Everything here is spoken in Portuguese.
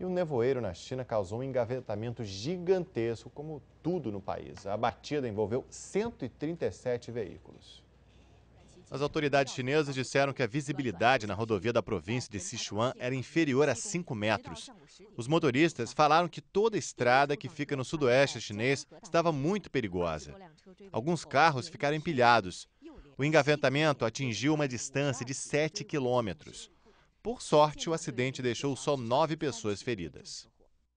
E um nevoeiro na China causou um engavetamento gigantesco, como tudo no país. A batida envolveu 137 veículos. As autoridades chinesas disseram que a visibilidade na rodovia da província de Sichuan era inferior a 5 metros. Os motoristas falaram que toda estrada que fica no sudoeste chinês estava muito perigosa. Alguns carros ficaram empilhados. O engavetamento atingiu uma distância de 7 quilômetros. Por sorte, o acidente deixou só nove pessoas feridas.